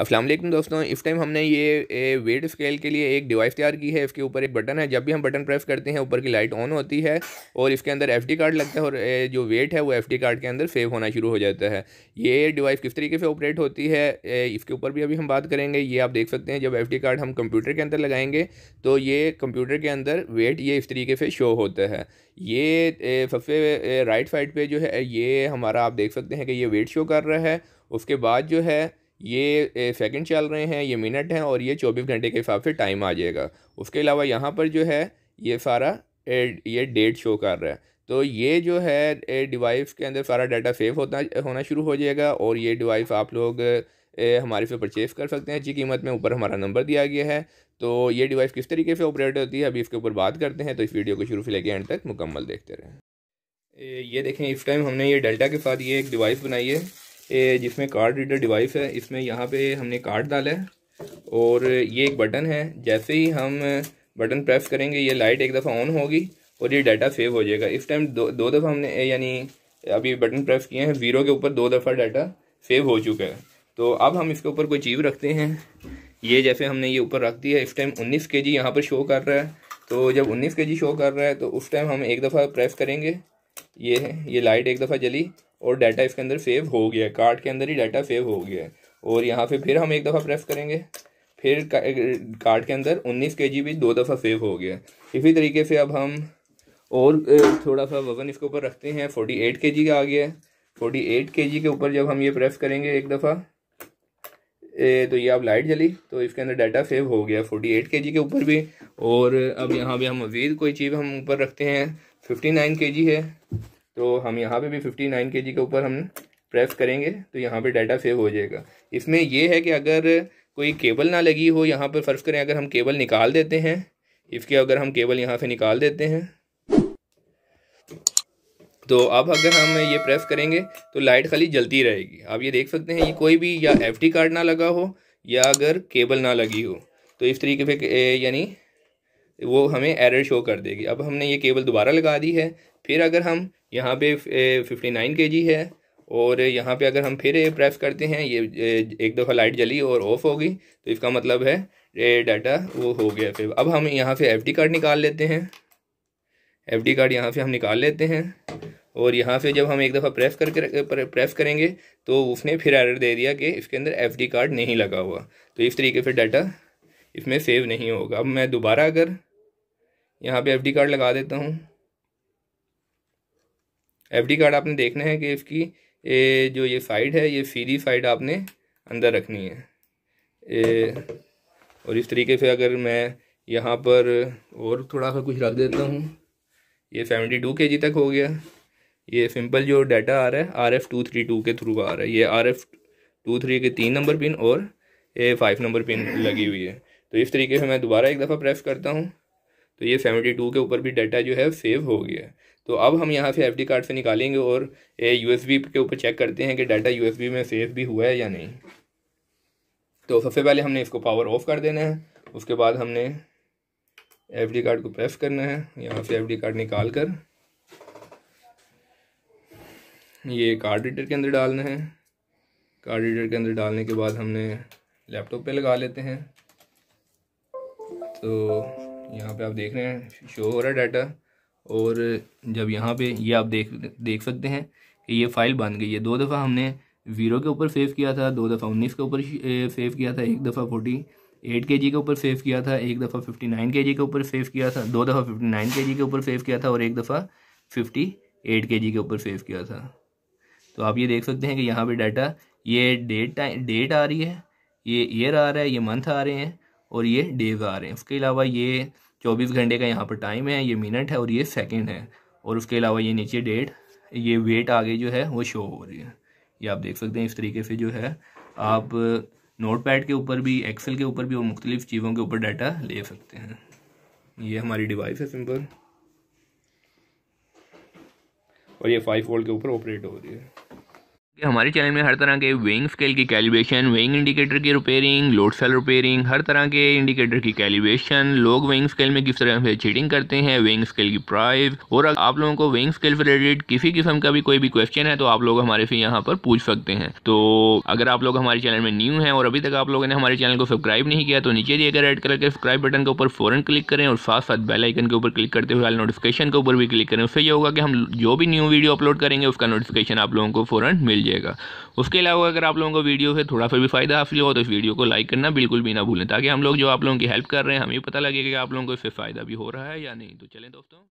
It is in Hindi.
असलम दोस्तों इस टाइम हमने ये वेट स्केल के लिए एक डिवाइस तैयार की है इसके ऊपर एक बटन है जब भी हम बटन प्रेस करते हैं ऊपर की लाइट ऑन होती है और इसके अंदर एफ कार्ड लगता है और जो वेट है वो एफ कार्ड के अंदर सेव होना शुरू हो जाता है ये डिवाइस किस तरीके से ऑपरेट होती है इसके ऊपर भी अभी हम बात करेंगे ये आप देख सकते हैं जब एफ कार्ड हम कंप्यूटर के अंदर लगाएंगे तो ये कंप्यूटर के अंदर वेट ये इस तरीके से शो होता है ये सबसे राइट साइड पर जो है ये हमारा आप देख सकते हैं कि ये वेट शो कर रहा है उसके बाद जो है ये सेकंड चल रहे हैं ये मिनट हैं और ये चौबीस घंटे के हिसाब से टाइम आ जाएगा उसके अलावा यहाँ पर जो है ये सारा ये डेट शो कर रहा है तो ये जो है डिवाइस के अंदर सारा डाटा सेव होता होना शुरू हो जाएगा और ये डिवाइस आप लोग हमारे से परचेज़ कर सकते हैं अच्छी कीमत में ऊपर हमारा नंबर दिया गया है तो ये डिवाइस किस तरीके से ऑपरेट होती है अभी इसके ऊपर बात करते हैं तो इस वीडियो को शुरू से लेके एंड तक मुकम्मल देखते रहें ये देखें इस टाइम हमने ये डेल्टा के साथ ये एक डिवाइस बनाई है ये जिसमें कार्ड रीडर डिवाइस है इसमें यहाँ पे हमने कार्ड डाला है और ये एक बटन है जैसे ही हम बटन प्रेस करेंगे ये लाइट एक दफ़ा ऑन होगी और ये डाटा सेव हो जाएगा इस टाइम दो दो दफ़ा हमने यानी अभी बटन प्रेस किए हैं ज़ीरो के ऊपर दो दफ़ा डाटा सेव हो चुका है तो अब हम इसके ऊपर कोई चीज़ रखते हैं ये जैसे हमने ये ऊपर रख दिया है इस टाइम उन्नीस के जी यहाँ पर शो कर रहा है तो जब उन्नीस के जी शो कर रहा है तो उस टाइम हम एक दफ़ा प्रेस करेंगे ये है ये लाइट एक दफ़ा जली और डाटा इसके अंदर सेव हो गया है कार्ड के अंदर ही डाटा सेव हो गया है और यहाँ पे फिर हम एक दफ़ा प्रेस करेंगे फिर कार्ड के अंदर उन्नीस के जी भी दो दफ़ा सेव हो गया इसी तरीके से अब हम और थोड़ा सा वज़न इसके ऊपर रखते हैं फोर्टी एट के जी का आ गया है फोर्टी एट के जी के ऊपर जब हम ये प्रेस करेंगे एक दफ़ा तो ये अब लाइट जली तो इसके अंदर डाटा सेव हो गया फोर्टी एट के जी के ऊपर भी और अब यहाँ पर हम मज़ीद कोई चीज़ हम ऊपर रखते हैं फिफ्टी नाइन के जी है तो हम यहाँ पे भी 59 नाइन के के ऊपर हम प्रेस करेंगे तो यहाँ पे डाटा सेव हो जाएगा इसमें यह है कि अगर कोई केबल ना लगी हो यहाँ पर फर्श करें अगर हम केबल निकाल देते हैं इसके अगर हम केबल यहाँ से निकाल देते हैं तो अब अगर हम ये प्रेस करेंगे तो लाइट खाली जलती रहेगी आप ये देख सकते हैं ये कोई भी या एफ कार्ड ना लगा हो या अगर केबल ना लगी हो तो इस तरीके से यानी वो हमें एरर शो कर देगी अब हमने ये केबल दोबारा लगा दी है फिर अगर हम यहाँ पे फिफ्टी नाइन के जी है और यहाँ पे अगर हम फिर प्रेस करते हैं ये एक दफ़ा लाइट जली और ऑफ होगी तो इसका मतलब है डाटा वो हो गया फिर अब हम यहाँ से एफ कार्ड निकाल लेते हैं एफ कार्ड यहाँ से हम निकाल लेते हैं और यहाँ से जब हम एक दफ़ा प्रेस करके प्रेस करेंगे तो उसने फिर एरर दे दिया कि इसके अंदर एफ कार्ड नहीं लगा हुआ तो इस तरीके से डाटा इसमें सेव नहीं होगा अब मैं दोबारा अगर यहाँ पे एफडी कार्ड लगा देता हूँ एफडी कार्ड आपने देखना है कि इसकी ए, जो ये साइड है ये सीधी साइड आपने अंदर रखनी है ए, और इस तरीके से अगर मैं यहाँ पर और थोड़ा सा कुछ रख देता हूँ ये सेवेंटी टू के जी तक हो गया ये सिंपल जो डाटा आ रहा है R F two three two के थ्रू आ रहा है ये आर एफ़ टू थ्री के तीन नंबर पिन और ए फाइव नंबर पिन लगी हुई है तो इस तरीके से मैं दोबारा एक दफ़ा प्रेस करता हूँ तो ये सेवेंटी टू के ऊपर भी डाटा जो है सेव हो गया है तो अब हम यहाँ से एफ कार्ड से निकालेंगे और यू एस के ऊपर चेक करते हैं कि डाटा यू में सेव भी हुआ है या नहीं तो सबसे पहले हमने इसको पावर ऑफ कर देना है उसके बाद हमने एफ कार्ड को प्रेस करना है यहाँ से एफ कार्ड निकाल कर ये कार्ड रीडर के अंदर डालना है कार्ड रीडर के अंदर डालने के बाद हमने लैपटॉप पे लगा लेते हैं तो यहाँ पे आप देख रहे हैं शो हो रहा है डाटा और जब यहाँ पे ये आप देख देख सकते हैं कि ये फ़ाइल बन गई है दो दफ़ा हमने ज़ीरो के ऊपर सेव किया था दो दफ़ा उन्नीस के ऊपर सेव किया था एक दफ़ा फोर्टी एट के जी के ऊपर सेव किया था एक दफ़ा फिफ्टी नाइन के जी के ऊपर सेव किया था दो दफ़ा फिफ्टी नाइन के जी के ऊपर सेव किया था और एक दफ़ा फिफ्टी एट के जी के ऊपर सेव किया था तो आप ये देख सकते हैं कि यहाँ पे डाटा ये डेट डेट आ रही है ये ईयर आ रहा है ये मंथ आ रहे हैं और ये डेज आ रहे हैं उसके अलावा ये चौबीस घंटे का यहाँ पर टाइम है ये मिनट है और ये सेकेंड है और उसके अलावा ये नीचे डेट ये वेट आगे जो है वो शो हो रही है ये आप देख सकते हैं इस तरीके से जो है आप नोट पैड के ऊपर भी एक्सेल के ऊपर भी और मुख्तलिफ चीज़ों के ऊपर डाटा ले सकते हैं ये हमारी डिवाइस है सिंपल और ये फाइव वोल्ट के ऊपर ऑपरेट हो रही है हमारे चैनल में हर तरह के वेइंग स्केल की कैलिब्रेशन वेइंग इंडिकेटर की रिपेयरिंग लोड सेल रिपेयरिंग हर तरह के इंडिकेटर की कैलिब्रेशन लोग वेइंग स्केल में किस तरह से चीटिंग करते हैं वेइंग स्केल की प्राइस और अगर आप लोगों को वेइंग स्केल से रिलेटेड किसी किस्म का भी कोई भी क्वेश्चन है तो आप लोग हमारे से यहाँ पर पूछ सकते हैं तो अगर आप लोग हमारे चैनल में न्यू है और अभी तक आप लोगों ने हमारे चैनल को सब्सक्राइब नहीं किया तो नीचे दिए गए रेड कलर के सब्सक्राइब बटन के ऊपर फौरन क्लिक करें और साथ साथ बेलाइकन के ऊपर क्लिक करते हुए नोटिफिकेशन के ऊपर भी क्लिक करें उससे ये होगा कि हम जो भी न्यू वीडियो अपलोड करेंगे उसका नोटिफिकेशन आप लोगों को फौरन मिल जाए लीजिएगा उसके अलावा अगर आप लोगों को वीडियो से थोड़ा सा भी फ़ायदा हासिल हो तो इस वीडियो को लाइक करना बिल्कुल भी ना भूलें ताकि हम लोग जो आप लोगों की हेल्प कर रहे हैं हमें पता लगेगा कि आप लोगों को इससे फ़ायदा भी हो रहा है या नहीं तो चलें दोस्तों